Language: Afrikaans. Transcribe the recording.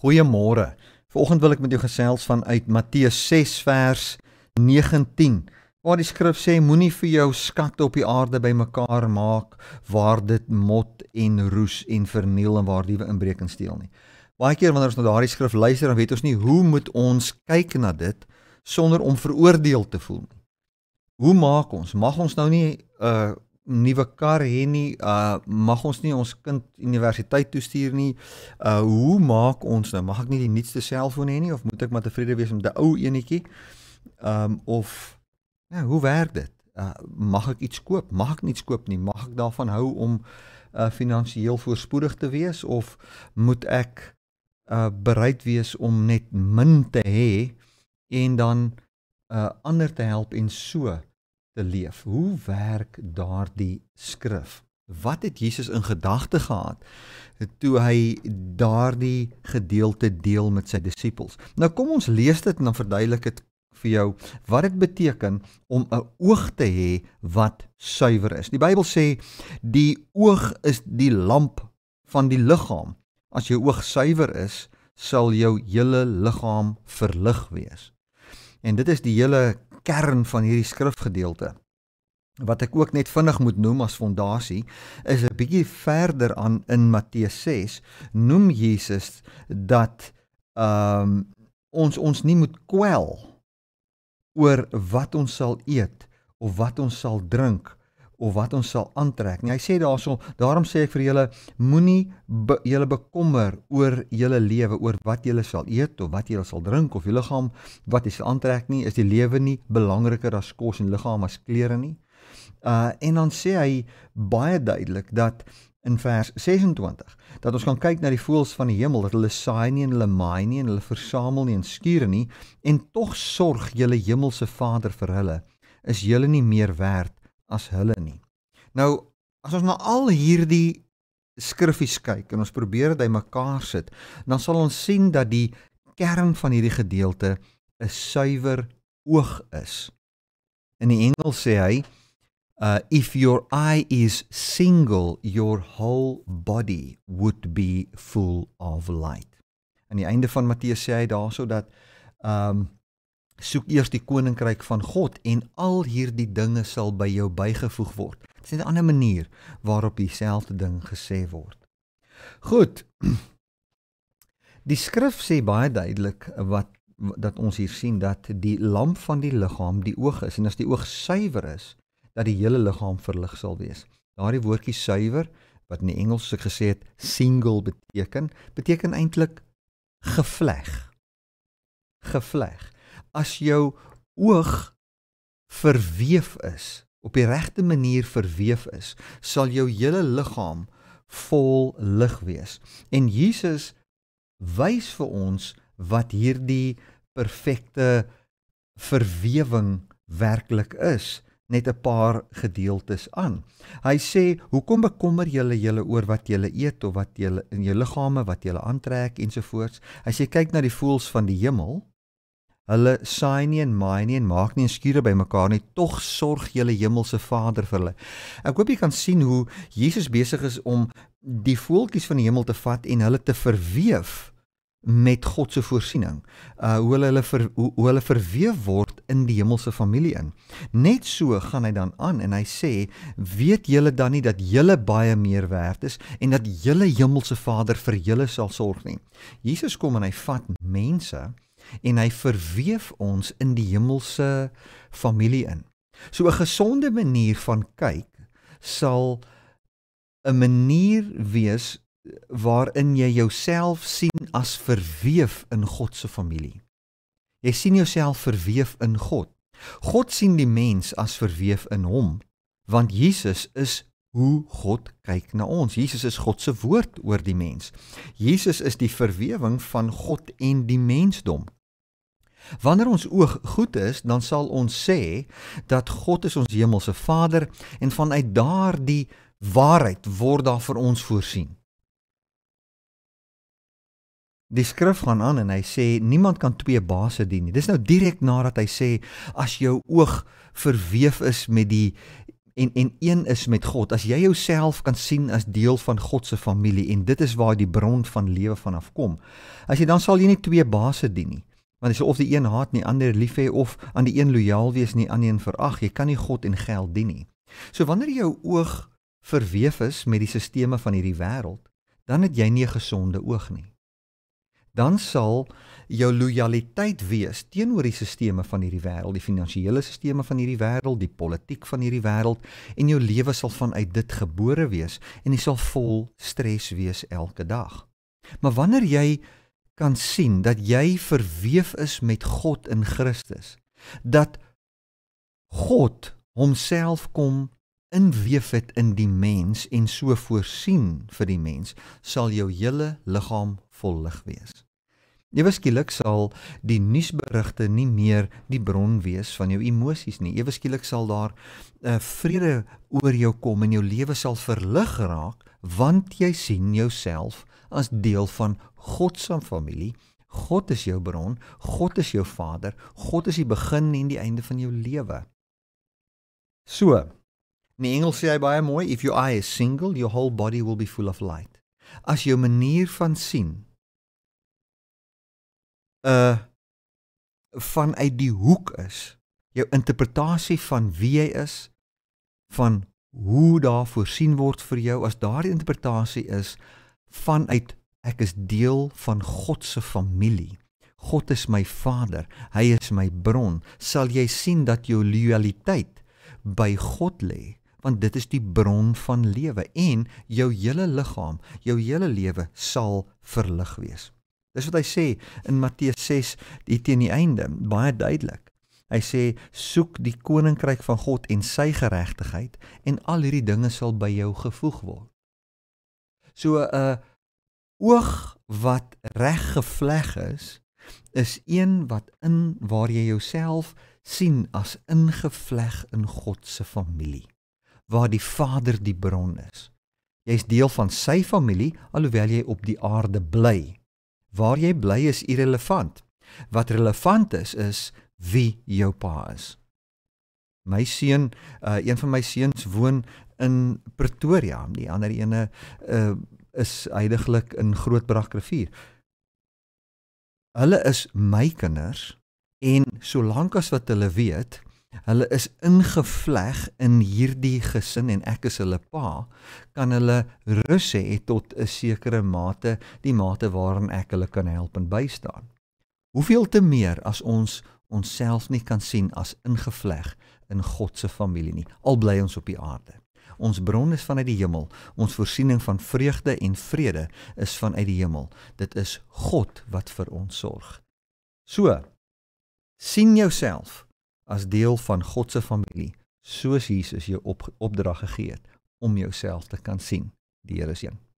Goeiemôre. Vanoggend wil ek met jou gesels vanuit Matteus 6 vers 19 waar die skrif sê moenie vir jou skatte op die aarde bymekaar maak waar dit mot en roes en verniel en waar diewe inbreek en steel nie. Baie keer wanneer ons na daardie skrif luister dan weet ons nie hoe moet ons kyk na dit sonder om veroordeel te voel nie. Hoe maak ons? Mag ons nou nie 'n uh, nuwe kar hê nie, uh mag ons nie ons kind universiteit toe stuur nie. Uh hoe maak ons nou? Mag ek nie die nuutste selfoon hê nie of moet ek maar tevrede wees met 'n ou enetjie? Um of ja, hoe werk dit? Uh mag ek iets koop? Mag ek niks koop nie? Mag ek daarvan hou om uh finansiëel voorspoedig te wees of moet ek uh bereid wees om net min te hê en dan uh ander te help en so? te leef. Hoe werk daardie skrif? Wat het Jesus in gedagte gehad toe hy daardie gedeelte deel met sy disippels? Nou kom ons lees dit en dan verduidelik dit vir jou wat dit beteken om 'n oog te hê wat suiwer is. Die Bybel sê die oog is die lamp van die liggaam. As jou oog suiwer is, sal jou hele liggaam verlig wees. En dit is die hele kern van hierdie skrifgedeelte. Wat ek ook net vinnig moet noem as fondasie, is 'n bietjie verder aan in Matteus 6 noem Jesus dat ehm um, ons ons nie moet kwel oor wat ons sal eet of wat ons sal drink of wat ons sal aantrek nie. Hy sê daarso, daarom sê ek vir julle moenie be, julle bekommer oor julle lewe, oor wat julle sal eet of wat julle sal drink of julle liggaam wat jy sal aantrek nie. Is die lewe nie belangriker as kos en liggaam as klere nie? Uh en dan sê hy baie duidelik dat in vers 26 dat ons kan kyk na die voëls van die hemel dat hulle saai nie en hulle maai nie en hulle versamel nie en skuur nie en tog sorg julle hemelse Vader vir hulle is julle nie meer werd as hulle nie. Nou as ons na al hierdie skriffies kyk en ons probeer dit mekaar sit, dan sal ons sien dat die kern van hierdie gedeelte 'n suiwer oog is. In die Engels sê hy uh if your eye is single your whole body would be full of light. Aan die einde van Matteus sê hy daaroor so dat ehm um, soek eers die koninkryk van God en al hierdie dinge sal by jou bygevoeg word. Dit is 'n ander manier waarop dieselfde ding gesê word. Goed. Die skrif sê baie duidelik wat dat ons hier sien dat die lamp van die liggaam die oog is en as die oog suiwer is dat die hele liggaam verlig sal wees. Daardie woordjie suiwer wat in die Engels soos gesê het single beteken, beteken eintlik gevleg. Gevleg as jou oog verweef is, op die regte manier verweef is, sal jou hele liggaam vol lig wees. En Jesus wys vir ons wat hierdie perfekte verwewing werklik is net 'n paar gedeeltes aan. Hy sê, "Hoekom bekommer julle julle oor wat julle eet of wat julle in jou liggame wat julle aantrek ensovoorts?" Hy sê, "Kyk na die voëls van die hemel." Hulle saai nie en maai nie en maak nie skure by mekaar nie, tog sorg julle hemelse Vader vir hulle. Ek hoop jy kan sien hoe Jesus besig is om die voeltjies van die hemel te vat en hulle te verweef met God se voorsiening. Uh hoe hulle hulle ver, hoe, hoe hulle verweef word in die hemelse familie in. Net so gaan hy dan aan en hy sê, "Weet julle dan nie dat julle baie meer werd is en dat julle hemelse Vader vir julle sal sorg nie?" Jesus kom en hy vat mense en hy verweef ons in die hemelse familie in. So 'n gesonde manier van kyk sal 'n manier wees waarin jy jouself sien as verweef in God se familie. Jy sien jouself verweef in God. God sien die mens as verweef in hom, want Jesus is hoe God kyk na ons. Jesus is God se woord oor die mens. Jesus is die verwewing van God en die mensdom. Wanneer ons oog goed is, dan sal ons sê dat God is ons hemelse Vader en vanuit daardie waarheid word daar vir ons voorsien. Die skrif gaan aan en hy sê niemand kan twee baase dien nie. Dis nou direk nadat hy sê as jou oog verweef is met die en en een is met God. As jy jouself kan sien as deel van God se familie en dit is waar die bron van lewe vanaf kom. As jy dan sal jy nie twee baase dien nie. Want dis of die een haat en die ander lief hê of aan die een lojaal wees en die ander een verag. Jy kan nie God en geld dien nie. So wanneer jou oog verweef is met die sisteme van hierdie wêreld, dan het jy nie 'n gesonde oog nie. Dan sal jou lojaliteit wees teenoor die sisteme van hierdie wêreld, die finansiële sisteme van hierdie wêreld, die politiek van hierdie wêreld en jou lewe sal vanuit dit gebore wees en jy sal vol stres wees elke dag. Maar wanneer jy kan sien dat jy verweef is met God in Christus. Dat God homself kom inweef het in die mens en so voorsien vir die mens sal jou hele liggaam vol lig wees. Ewe skielik sal die nuusberigte nie meer die bron wees van jou emosies nie. Ewe skielik sal daar 'n uh, eh, vrede oor jou kom en jou lewe sal verlig raak want jy sien jouself as deel van God se familie. God is jou bron, God is jou vader, God is die begin en die einde van jou lewe. So. In Engels sê hy baie mooi, if your eye is single, your whole body will be full of light. As jou manier van sien uh vanuit die hoek is, jou interpretasie van wie jy is, van hoe daar voorsien word vir jou, as daardie interpretasie is, vanuit ek is deel van God se familie. God is my Vader, hy is my bron. Sal jy sien dat jou lojaliteit by God lê, want dit is die bron van lewe en jou hele liggaam, jou hele lewe sal verlig wees. Dis wat hy sê in Matteus 6 die teen die einde, baie duidelik. Hy sê soek die koninkryk van God en sy geregtigheid en al hierdie dinge sal by jou gevoeg word. So 'n uh, oog wat reg gevleg is, is een wat in waar jy jouself sien as ingevleg in God se familie, waar die Vader die bron is. Jy's deel van sy familie alhoewel jy op die aarde bly. Waar jy bly is irrelevant. Wat relevant is is wie jou pa is. My seun, uh, een van my seuns woon in Pretoria, die ander ene uh, is heidaglik in Grootbrak rivier. Hulle is my kinders en solank as wat hulle weet, hulle is ingevleg in hierdie gesin en ek is hulle pa, kan hulle rus hê tot 'n sekere mate, die mate waarin ek hulle kan help en bystaan. Hoeveel te meer as ons onsself nie kan sien as ingevleg in God se familie nie, al bly ons op die aarde. Ons bron is vanuit die hemel. Ons voorsiening van vreugde en vrede is vanuit die hemel. Dit is God wat vir ons sorg. So sien jouself as deel van God se familie, soos Jesus jou op, opdrag gegee het om jouself te kan sien. Die Here is een.